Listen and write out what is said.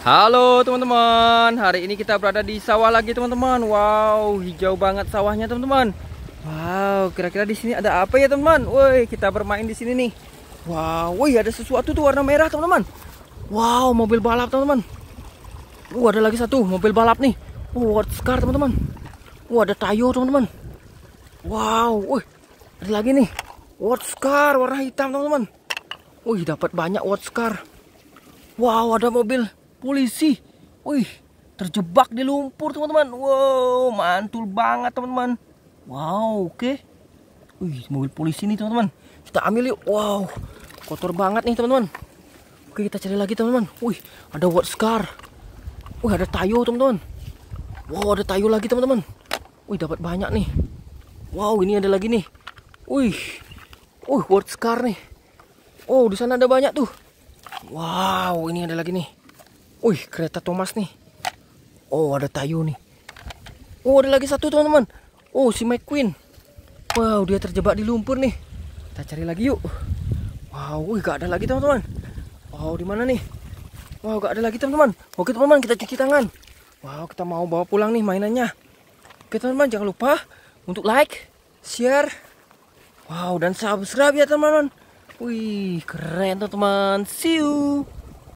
Halo teman-teman Hari ini kita berada di sawah lagi teman-teman Wow hijau banget sawahnya teman-teman Wow kira-kira di sini ada apa ya teman-teman Woi kita bermain di sini nih Wow woi ada sesuatu tuh warna merah teman-teman Wow mobil balap teman-teman Wow ada lagi satu mobil balap nih Wow oh, Scar teman-teman Wow ada Tayo teman-teman Wow woi ada lagi nih car warna hitam teman-teman Woi dapat banyak car. Wow ada mobil polisi. Wih, terjebak di lumpur teman-teman. Wow, mantul banget teman-teman. Wow, oke. Okay. Wih, mobil polisi nih teman-teman. Kita ambil yuk. Wow, kotor banget nih teman-teman. Oke, kita cari lagi teman-teman. Wih, ada watch scar. Wih, ada tayo teman-teman. Wow, ada tayo lagi teman-teman. Wih, dapat banyak nih. Wow, ini ada lagi nih. Wih, wih, watch scar nih. Oh, di sana ada banyak tuh. Wow, ini ada lagi nih. Wih, kereta Thomas nih. Oh, ada Tayu nih. Oh, ada lagi satu teman-teman. Oh, si McQueen. Wow, dia terjebak di lumpur nih. Kita cari lagi yuk. Wow, wih, gak ada lagi teman-teman. Wow, di mana nih? Wow, gak ada lagi teman-teman. Oke teman-teman, kita cuci tangan. Wow, kita mau bawa pulang nih mainannya. Oke teman-teman, jangan lupa untuk like, share, wow dan subscribe ya teman-teman. Wih, keren teman-teman. See you.